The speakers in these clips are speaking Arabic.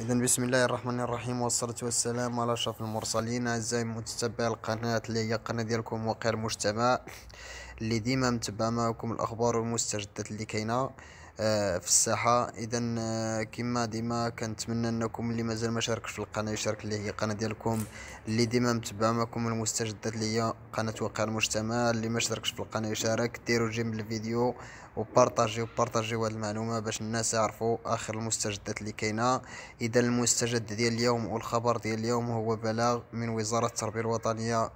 إذا بسم الله الرحمن الرحيم والصلاة والسلام على أشرف المرسلين أعزائي متتبعي القناة اللي هي قناة ديالكم وقير المجتمع اللي ديما متبع معكم الأخبار والمستجدات اللي كاينة آه، في الساحه اذا آه، كما ديما كنتمنى انكم اللي مازال ما شاركش في القناه يشارك اللي هي قناة ديالكم اللي ديما متبع معكم المستجدات اللي هي قناه واقع المجتمع اللي ما شاركش في القناه يشارك ديروا جيم الفيديو وبارطاجيو بارطاجيو هذه المعلومه باش الناس يعرفوا اخر المستجدات اللي كاينه اذا المستجد ديال اليوم والخبر ديال اليوم هو بلاغ من وزاره التربيه الوطنيه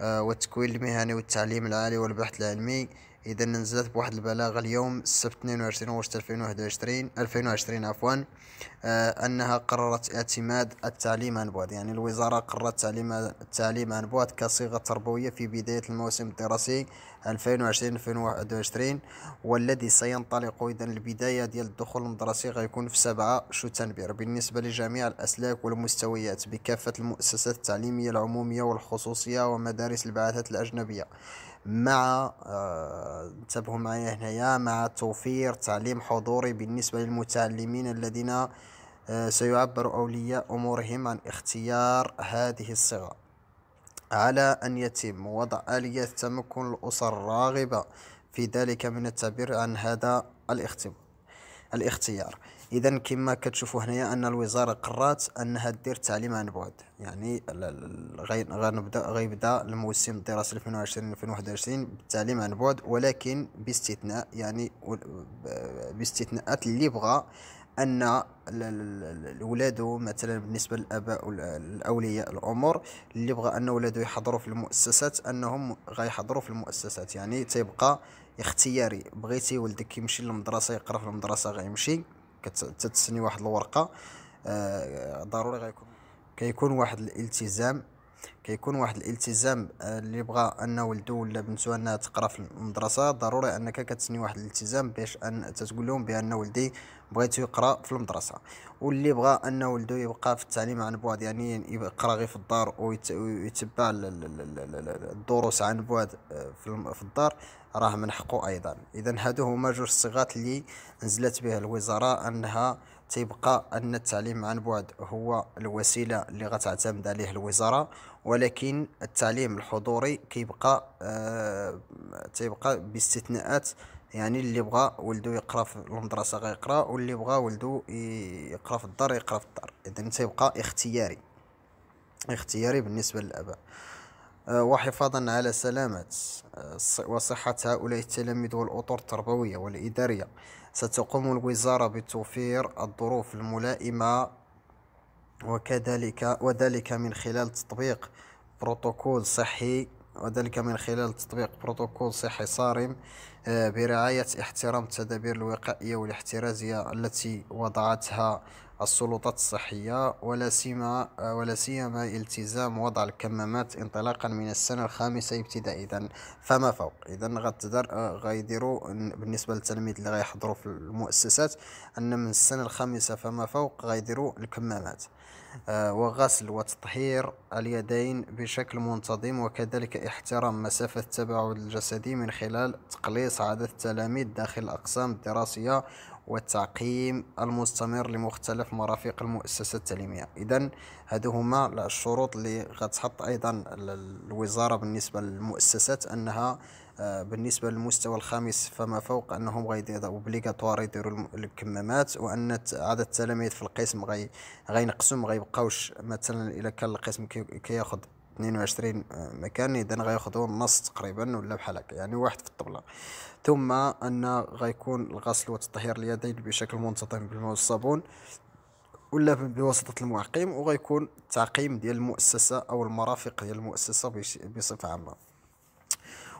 آه، والتكوين المهني والتعليم العالي والبحث العلمي إذا نزلت بواحد البلاغة اليوم السبت 22 أغسطس 2021 2020 عفوا آه أنها قررت اعتماد التعليم عن بعد يعني الوزارة قررت تعليم التعليم عن بعد كصيغة تربوية في بداية الموسم الدراسي 2020 2021 والذي سينطلق إذا البداية ديال الدخول المدرسي غيكون في 7 شتنبر بالنسبة لجميع الأسلاك والمستويات بكافة المؤسسات التعليمية العمومية والخصوصية ومدارس البعثات الأجنبية مع آه، انتبهوا معايا هنايا مع توفير تعليم حضوري بالنسبة للمتعلمين الذين آه، سيعبر أولياء أمورهم عن اختيار هذه الصيغة على أن يتم وضع آلية تمكن الأسر الراغبة في ذلك من التعبير عن هذا الاختيار اذا كما كتشوفوا هنايا ان الوزاره قررت انها دير التعليم عن بعد يعني غنبدا غيبدا الموسم الدراسي 2020 2021 بالتعليم عن بعد ولكن باستثناء يعني باستثناءات اللي بغى ان الاولاد مثلا بالنسبه للاباء والاولياء الامور اللي بغى ان ولاده يحضروا في المؤسسات انهم غيحضروا في المؤسسات يعني تيبقى اختياري بغيتي ولدك يمشي للمدرسه يقرا في المدرسه غيمشي تتسني واحد الورقه آه، ضروري غيكون كيكون واحد الالتزام كيكون واحد الالتزام آه، اللي بغى ان ولدو ولا بنتو انها تقرا في المدرسه ضروري انك كتسني واحد الالتزام باش ان تقول لهم بان ولدي بغيتو يقرا في المدرسه واللي بغى ان ولدو يبقى في التعليم عن بعد يعني يقرا غير في الدار ويتبع الدروس عن بعد آه، في الدار راه من حقه ايضا اذا هادو هما جوج الصيغات اللي نزلت بها الوزاره انها تيبقى ان التعليم عن بعد هو الوسيله اللي غتعتمد عليه الوزاره ولكن التعليم الحضوري كيبقى آه تيبقى باستثناءات يعني اللي بغى ولدو يقرا في المدرسه غيقرا واللي بغى ولدو يقرا في الدار يقرا في الدار اذا تيبقى اختياري اختياري بالنسبه للاباء آه، وحفاظا على سلامة آه، وصحة هؤلاء التلاميذ والأطر التربوية والإدارية ستقوم الوزارة بتوفير الظروف الملائمة وكذلك وذلك من خلال تطبيق بروتوكول صحي وذلك من خلال تطبيق بروتوكول صحي صارم آه، برعاية احترام التدابير الوقائية والاحترازية التي وضعتها السلطات الصحية ولا سيما ولا سيما التزام وضع الكمامات انطلاقا من السنة الخامسة ابتداء إذا فما فوق إذا غتقدر آه، غيديروا بالنسبة للتلاميذ اللي غيحضروا في المؤسسات أن من السنة الخامسة فما فوق غيديروا الكمامات آه، وغسل وتطهير اليدين بشكل منتظم وكذلك احترام مسافة التباعد الجسدي من خلال تقليص عدد التلاميذ داخل الأقسام الدراسية والتعقيم المستمر لمختلف مرافق المؤسسة التعليمية إذا هادو هما الشروط اللي غتحط أيضا الوزارة بالنسبة للمؤسسات أنها آه، بالنسبة للمستوى الخامس فما فوق أنهم غيديروا أوبليغاتوار يديروا الكمامات وأن عدد التلاميذ في القسم غينقسم ما غيبقاوش مثلا إلى كان القسم كياخذ 22 آه، مكان اذا غياخذوا النص تقريبا ولا بحال هكا يعني واحد في الطبله ثم ان غيكون الغسل وتطهير اليدين بشكل منتظم بالماء والصابون ولا بواسطه المعقم وغيكون التعقيم ديال المؤسسه او المرافق ديال المؤسسه بصفه عامه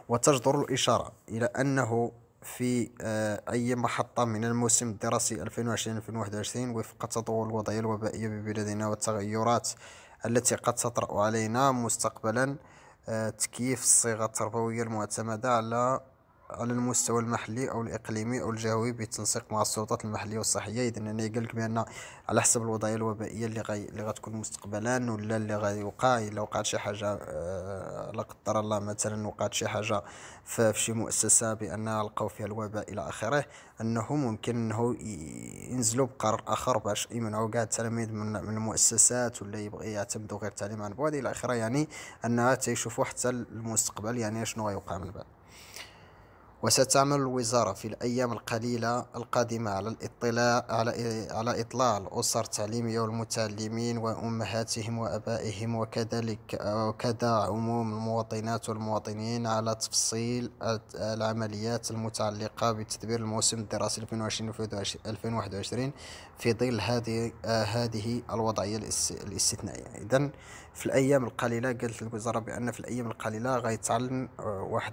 وتجدر الاشاره الى انه في آه، أي محطة من الموسم الدراسي 2020-2021 وفق تطور الوضعية الوبائية ببلادنا والتغيرات التي قد تطرأ علينا مستقبلا آه، تكييف الصيغة التربوية المعتمدة على على المستوى المحلي او الاقليمي او الجهوي بالتنسيق مع السلطات المحليه والصحيه اذا انا قال لك بان على حسب الوضعيه الوبائيه اللي غي اللي غتكون مستقبلا ولا اللي غيوقع الا وقعت شي حاجه آه، لا قدر الله مثلا وقعت شي حاجه في شي مؤسسه بانها لقاو فيها الوباء الى اخره انه ممكن انه ينزلوا بقرار اخر باش يمنعوا كاع التلاميذ من, من المؤسسات ولا يبغي يعتمدوا غير التعليم عن بعد الى اخره يعني انها تيشوفوا حتى المستقبل يعني شنو غيوقع من بعد وستعمل الوزارة في الأيام القليلة القادمة على الاطلاع على على إطلاع الأسر التعليمية والمتعلمين وأمهاتهم وأبائهم وكذلك وكذا عموم المواطنات والمواطنين على تفصيل العمليات المتعلقة بتدبير الموسم الدراسي 2020-2021 في ظل هذه هذه الوضعية الاستثنائية إذا في الأيام القليلة قالت الوزارة بأن في الأيام القليلة غيتعلن آه، واحد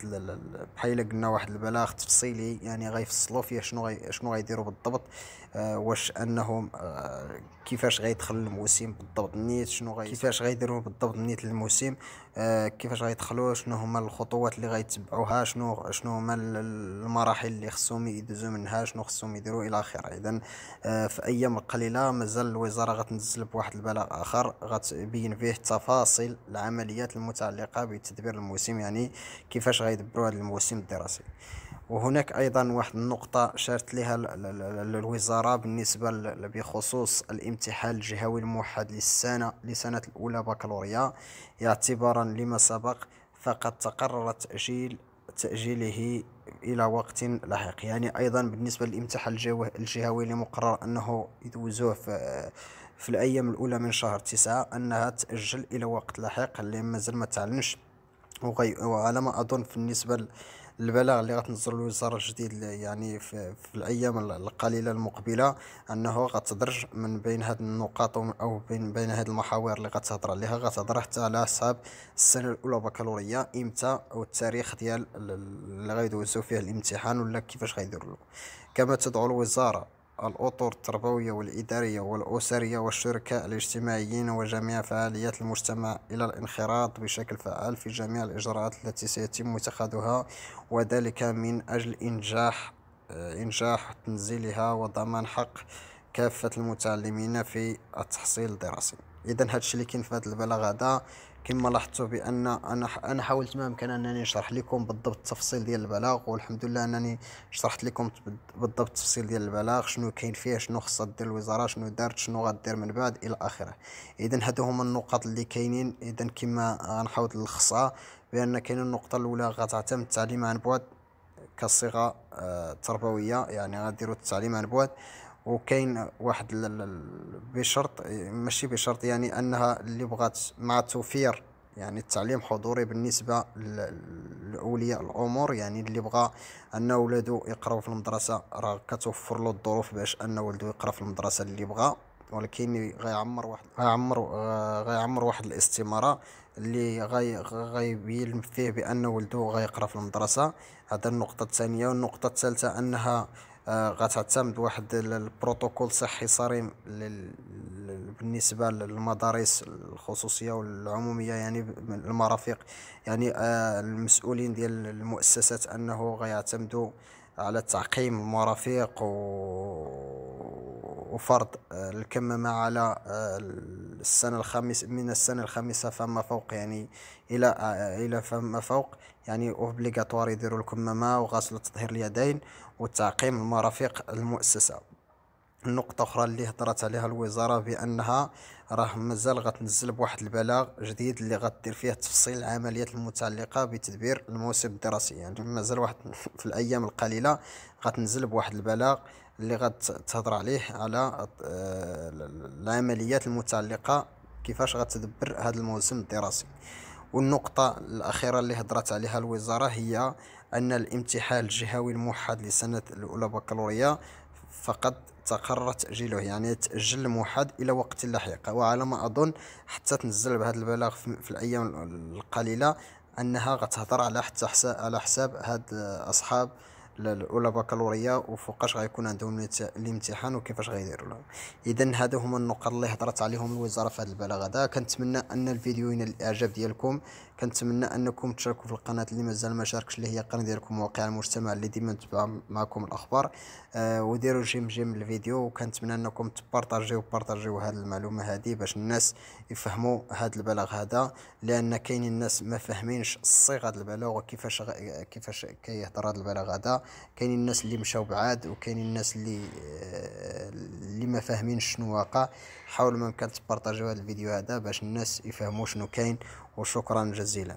بحال قلنا واحد البلاغ تفصيلي يعني غيفصلوا فيه شنو غي شنو غيديروا بالضبط آه واش انهم آه كيفاش غيدخل الموسم بالضبط نيت شنو غي كيفاش غيديروا بالضبط نيت الموسم آه كيفاش غيدخلوا شنو هما الخطوات اللي غيتبعوها شنو شنو هما المراحل اللي خصهم يدوزوا منها شنو خصهم يديروا الى اخره اذا آه في ايام قليله مازال الوزاره غتنزل بواحد البلاغ اخر غتبين فيه تفاصيل العمليات المتعلقه بتدبير الموسم يعني كيفاش غيدبروا هذا الموسم الدراسي وهناك أيضا واحد النقطة شارت لها الوزارة بالنسبة بخصوص الامتحان الجهوي الموحد للسنة لسنة الأولى بكالوريا اعتبارا لما سبق فقد تقرر تأجيل تأجيله إلى وقت لاحق يعني أيضا بالنسبة للامتحان الجهوي اللي مقرر أنه يدوزوه في في الأيام الأولى من شهر تسعة أنها تأجل إلى وقت لاحق اللي مازال ما تعلنش وغي... وعلى ما اظن بالنسبه البلاغ اللي غتنزل الوزاره الجديد يعني في, في الايام القليله المقبله انه غتدرج من بين هاد النقاط او بين بين هاد المحاور اللي غتهضر عليها غتهضر حتى على حساب السنه الاولى بكالوريا امتى او التاريخ ديال اللي غيدوزو فيه الامتحان ولا كيفاش غيديروا كما تدعو الوزاره الأطر التربوية والإدارية والأسرية والشركاء الاجتماعيين وجميع فعاليات المجتمع إلى الانخراط بشكل فعال في جميع الإجراءات التي سيتم اتخاذها وذلك من أجل إنجاح آه، إنجاح تنزيلها وضمان حق كافة المتعلمين في التحصيل الدراسي إذا هادشي اللي كاين في هاد البلاغ هذا كما لاحظتوا بان انا انا حاولت ما امكن انني نشرح لكم بالضبط التفصيل ديال البلاغ والحمد لله انني شرحت لكم بالضبط التفصيل ديال البلاغ شنو كاين فيه شنو خصها دير الوزاره شنو دارت شنو غدير من بعد الى اخره اذا هادو هما النقط اللي كاينين اذا كما غنحاول نلخصها بان كاين النقطه الاولى غتعتمد التعليم عن بعد كصيغه آه، تربويه يعني غديروا التعليم عن بعد وكاين واحد بشرط ماشي بشرط يعني انها اللي بغات مع توفير يعني التعليم حضوري بالنسبه لاولياء الامور يعني اللي بغى ان ولده يقراو في المدرسه راه كتوفر له الظروف باش ان ولده يقرا في المدرسه اللي بغى ولكن غيعمر واحد غيعمر آه، غيعمر واحد الاستماره اللي غي غيبين فيه بان ولده غيقرا في المدرسه هذا النقطه الثانيه والنقطه الثالثه انها آه، غتعتمد واحد البروتوكول صحي صارم بالنسبه للمدارس الخصوصيه والعموميه يعني المرافق يعني آه، المسؤولين ديال المؤسسات انه غيعتمدوا على تعقيم المرافق و وفرض آه، الكمامة على آه، السنة الخامسة من السنة الخامسة فما فوق يعني إلى آه، إلى فما فوق يعني أوبليغاتوار يديروا الكمامة وغسل تطهير اليدين وتعقيم المرافق المؤسسة النقطة أخرى اللي هضرت عليها الوزارة بأنها راه مازال غتنزل بواحد البلاغ جديد اللي غدير فيه تفصيل العمليات المتعلقة بتدبير الموسم الدراسي يعني مازال واحد في الأيام القليلة غتنزل بواحد البلاغ اللي غتهضر عليه على آه، العمليات المتعلقه كيفاش غتدبر هذا الموسم الدراسي والنقطة الأخيرة اللي هضرت عليها الوزارة هي أن الامتحان الجهوي الموحد لسنة الأولى بكالوريا فقد تقرر تأجيله يعني تأجل الموحد إلى وقت لاحق وعلى ما أظن حتى تنزل بهذا البلاغ في الأيام القليلة أنها غتهضر على حتى حساب على حساب هاد أصحاب ولا بكالوريا وفوقاش غيكون عندهم الامتحان وكيفاش غيديروا لهم اذا هذا هما النقط اللي هضرت عليهم الوزاره في هذا البلاغ هذا كنتمنى ان الفيديو ينال الاعجاب ديالكم كنتمنى انكم تشاركوا في القناه اللي مازال ما شاركش اللي هي القناه ديالكم واقع المجتمع اللي ديما نتبع معكم الاخبار آه وديروا جيم جيم للفيديو وكنتمنى انكم تبارطاجيو بارطاجيو هذه المعلومه هذه باش الناس يفهموا هذا البلاغ هذا لان كاين الناس ما فاهمينش الصيغه البلاغ وكيفاش غ... كيفاش كيهضر هذا البلاغ هذا كاينين الناس اللي مشاو بعاد وكاينين الناس اللي آه، اللي ما فاهمينش شنو واقع حاولوا ما امكن تبارطاجيو هذا الفيديو هذا باش الناس يفهموا شنو كاين وشكرا جزيلا